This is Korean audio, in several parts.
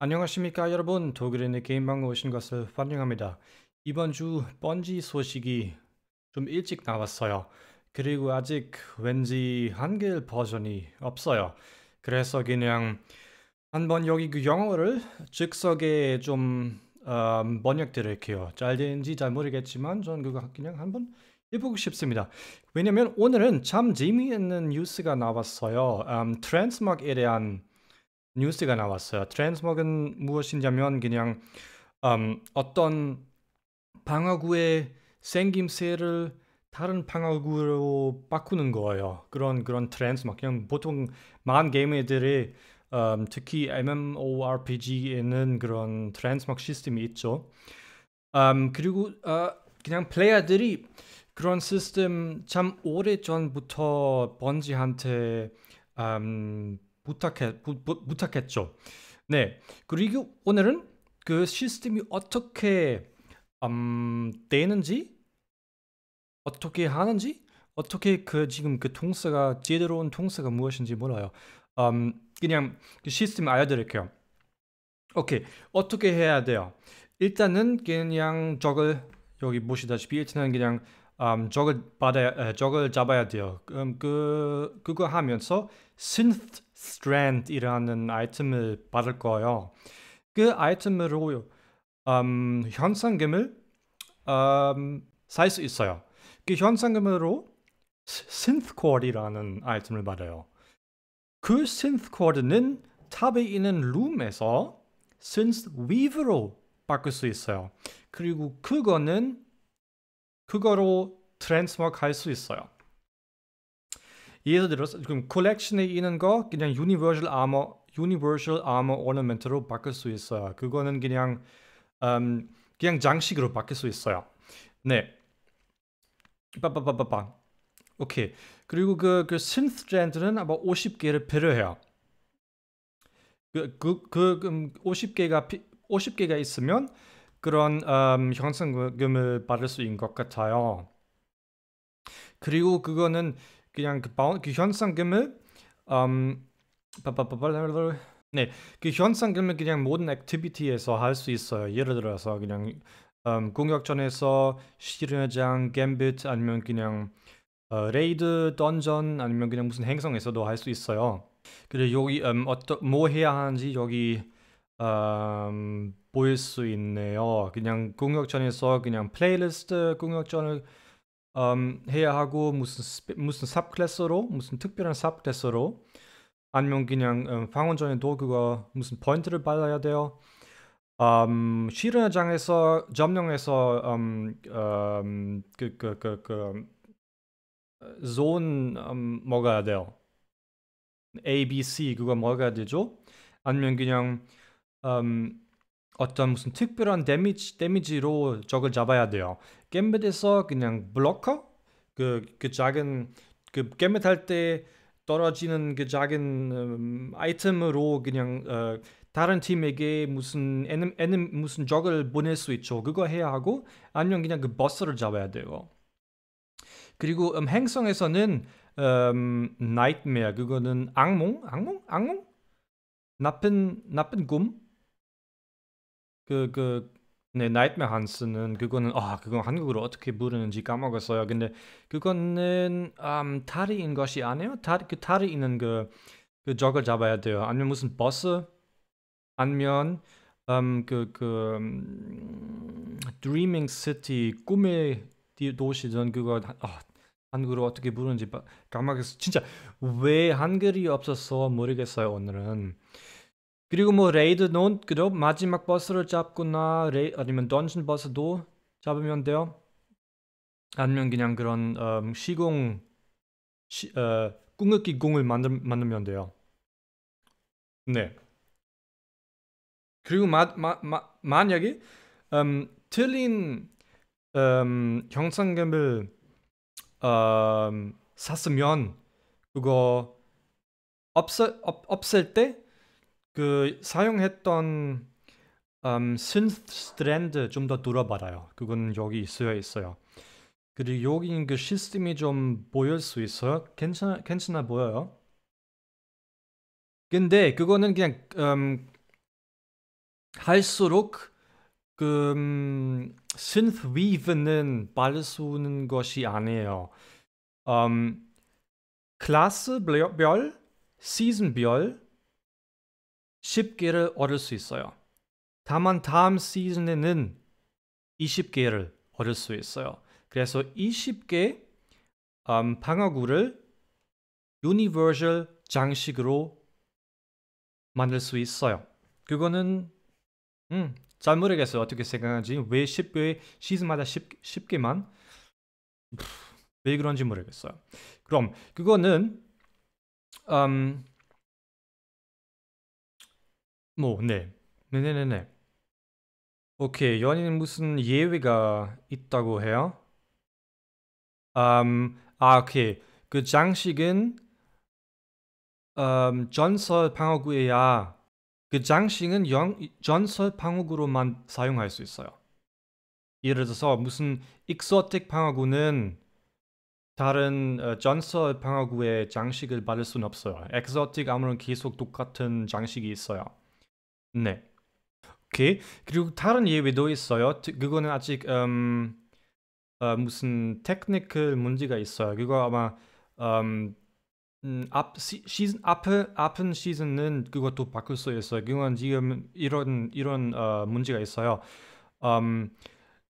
안녕하십니까 여러분 독일인의 게임방에 오신 것을 환영합니다. 이번 주 번지 소식이 좀 일찍 나왔어요. 그리고 아직 왠지 한글 버전이 없어요. 그래서 그냥 한번 여기 그 영어를 즉석에 좀 어, 번역드릴게요. 잘 되는지 잘 모르겠지만 전 그거 그냥 한번 해보고 싶습니다. 왜냐면 오늘은 참 재미있는 뉴스가 나왔어요. 음, 트랜스막에 대한 뉴스가 나왔어요. 트랜스먹은 무엇이냐면 그냥 음, 어떤 방어구의 생김새를 다른 방어구로 바꾸는 거예요. 그런 그런 트랜스막 그냥 보통 많은 게임들이 음, 특히 MMORPG에는 그런 트랜스막 시스템이 있죠. 음, 그리고 어, 그냥 플레이어들이 그런 시스템 참 오래 전부터 번지한테 음, 부탁해 부, 부, 부탁했죠. 네. 그리고 오늘은 그 시스템이 어떻게 음, 되는지 어떻게 하는지 어떻게 그 지금 그 통사가 제대로 온 통사가 무엇인지 몰라요. 음, 그냥 그 시스템 알려드릴게요. 오케이 어떻게 해야 돼요? 일단은 그냥 적을 여기 보시다시피 일단은 그냥 음, 적을 받아 적을 잡아야 돼요. 그그 음, 그거 하면서 Synth Strand이라는 아이템을 받을 거예요. 그 아이템으로 음, 현상금을 음, 살수 있어요. 그 현상금으로 Synth Chord이라는 아이템을 받아요. 그 Synth Chord는 탑에 있는 룸에서 Synth Weave로 바꿀 수 있어요. 그리고 그거는 그거로 트랜스워크 할수 있어요. 예를 들어서 지금 컬렉션에 있는 거 그냥 유니버셜 아머 유니버셜 아머 오너멘트로 바꿀 수 있어요. 그거는 그냥 음, 그냥 장식으로 바뀔 수 있어요. 네. 빠빠빠빠빠. 오케이. 그리고 그, 그 신스 젠트는 아마 50개를 필요해요. 그, 그, 그, 그 음, 50개가, 피, 50개가 있으면 그런 음, 현상금을 받을 수 있는 것 같아요. 그리고 그거는 그냥 g a n g e n 네, 그 현상금은 그냥 모든 액티비티에서 할 수 있어요. 예를 들어서 그냥 음, 공격전에서 실현장, 갬빗 아니면 그냥 어, 레이드, 던전 아니면 그냥 무슨 행성에서도 할 수 있어요. 그리고 여기 음, 어떠, 뭐 해야 하는지 여기 음, 보일 수 있네요. 그냥 공격전에서 그냥 플레이리스트 공격전을 음, 해야 하고 무슨 스페, 무슨 삽클래스로 무슨 특별한 삽클래스로 아니면 그냥 음, 방언전의 도구가 무슨 포인트를 받아야 돼요. 음, 실현장에서 점령해서 음, 음, 그, 그, 그, 그, 존 음, 먹어야 돼요. A, B, C 그거 먹어야 되죠. 아니면 그냥 음, 어떤 무슨 특별한 데미지 데미지로 적을 잡아야 돼요. 겜벳에서 그냥 블로커 그그 작은 그 겜벳 할때 떨어지는 그 작은 음, 아이템으로 그냥 어, 다른 팀에게 무슨 애는 애는 무슨 적을 보낼 수 있죠. 그거 해야 하고 아니면 그냥 그 버스를 잡아야 돼요. 그리고 음, 행성에서는 음, nightmare 그거는 악몽, 악몽, 악몽, 나쁜 나쁜 꿈 그, 그, 네, 나이트메 한스는 그거는 아그거 한국어로 어떻게 부르는지 까먹었어요. 근데 그거는 음, 다리 인 것이 아니에요. 다리 그 다리 있는 그, 그 저걸 잡아야 돼요. 아니면 무슨 버스 아니면 음, 그, 그 드리밍 시티 m i n g 꿈의 도시 전 그거 아, 한국어로 어떻게 부르는지 까먹었어. 진짜 왜 한글이 없어서 모르겠어요 오늘은. 그리고 뭐레이드논 그죠? 마지막 버스를 잡거나 레이, 아니면 던전 버스도 잡으면 돼요. 아니면 그냥 그런 음, 시공 시, 어, 궁극기 공을 만들, 만들면 돼요. 네. 그리고 마, 마, 마, 만약에 음, 틀린 음, 형상금을 음, 샀으면 그거 없어, 없, 없을 때그 사용했던 음, synth 스트랜드 좀더 들어봐라요. 그건 여기 있어야 있어요. 그리고 여기 그 시스템이 좀 보일 수 있어요. 괜찮아 괜찮아 보여요. 근데 그거는 그냥 음, 할수록 그 음, synth weave는 빠를 수 있는 것이 아니에요. 음, 클래스별, 시즌별 10개를 얻을 수 있어요. 다만 다음 시즌에는 20개를 얻을 수 있어요. 그래서 20개 음, 방어구를 유니버셜 장식으로 만들 수 있어요. 그거는 음, 잘 모르겠어요. 어떻게 생각하지? 는왜 10개, 시즌마다 10, 10개만? 왜 그런지 모르겠어요. 그럼 그거는 음, 뭐, 네. 네네네네. 네, 네, 네. 오케이. 연인은 무슨 예외가 있다고 해요? 음, 아, 오케이. 그 장식은 음, 전설 방어구에야 그 장식은 영, 전설 방어구로만 사용할 수 있어요. 예를 들어서 무슨 익소틱 방어구는 다른 어, 전설 방어구의 장식을 받을 수는 없어요. 익소틱 아무런 계속 똑같은 장식이 있어요. 네. 오케이. 그리고 다른 예외도 있어요. 그거는 아직 음, 어, 무슨 테크니컬 문제가 있어요. 그거 아마 음, 음 앞 시, 즌 앞에 앞은 시즌은 그것도 바꿀 수 있어요. 그건 지금 이런 이런 어, 문제가 있어요. 음,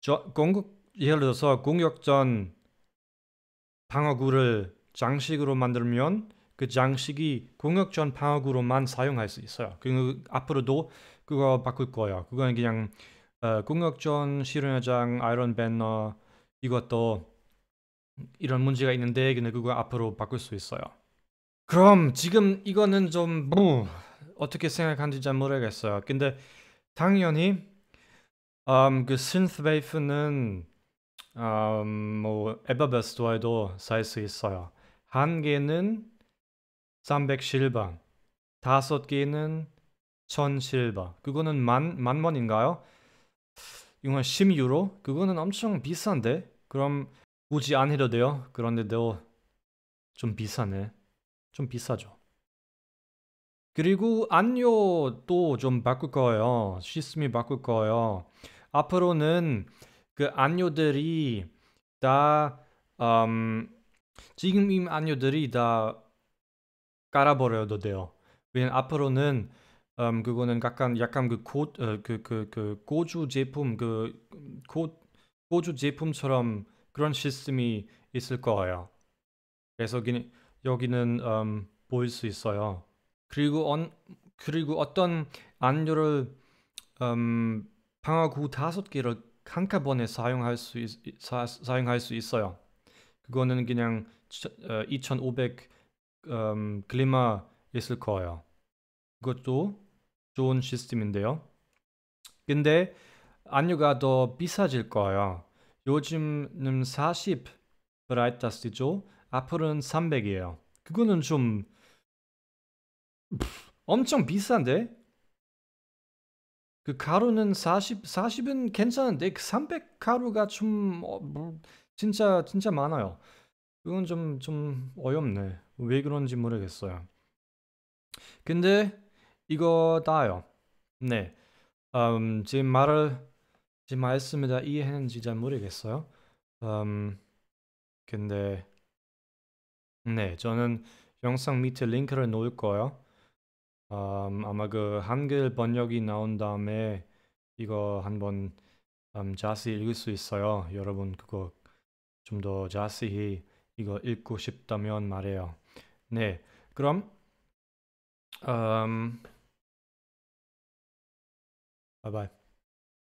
저, 공격 예를 들어서 공격전 방어구를 장식으로 만들면 그 장식이 공역 전 방어구로만 사용할 수 있어요. 그 앞으로도 그거 바꿀 거예요. 그건 그냥 어, 공역 전 실현장 아이언 밴너 이것도 이런 문제가 있는데 근데 그거 앞으로 바꿀 수 있어요. 그럼 지금 이거는 좀 뭐, 어떻게 생각하는지 잘 모르겠어요. 근데 당연히 u 음, 그 s y n t h 는 u 음, 뭐 에버베스도에도 쓸수 있어요. 한계는 300실방. 다섯 개는 1000실방. 그거는 만, 만 원인가요? 이건 10유로? 그거는 엄청 비싼데? 그럼 굳이 안 해도 돼요. 그런데도 좀 비싸네. 좀 비싸죠. 그리고 안료도 좀 바꿀 거예요. 시스템이 바꿀 거예요. 앞으로는 그 안료들이 다 음, 지금 이 안료들이 다 깔아버려도 돼요. 왜냐 앞으로는 음, 그거는 약간 약간 그고그그그 어, 그, 그, 그 고주 제품 그고 고주 제품처럼 그런 시스템이 있을 거예요. 그래서 기 여기는 음, 보일 수 있어요. 그리고 언, 그리고 어떤 안료를 음, 방어구 다섯 개를 한꺼번에 사용할 수 있, 사, 용할수 있어요. 그거는 그냥 2,500 음, 글리마 있을 거예요. 그것도 좋은 시스템인데요. 근데 안유가 더 비싸질 거예요. 요즘은 40 브라이타스죠. 티 앞으로는 300이에요. 그거는 좀 엄청 비싼데? 그 가루는 40, 40은 괜찮은데 그 300 가루가 좀 어, 뭐, 진짜 진짜 많아요. 이건 좀, 좀 어렵네. 왜 그런지 모르겠어요. 근데 이거 다요. 네. 음, 제 말을, 제 말씀을 다 이해했는지 잘 모르겠어요. 음, 근데, 네. 저는 영상 밑에 링크를 놓을 거예요. 음, 아마 그 한글 번역이 나온 다음에 이거 한번 음, 자세히 읽을 수 있어요. 여러분 그거 좀 더 자세히 이거 읽고 싶다면 말해요. 네, 그럼 음, 바이바이.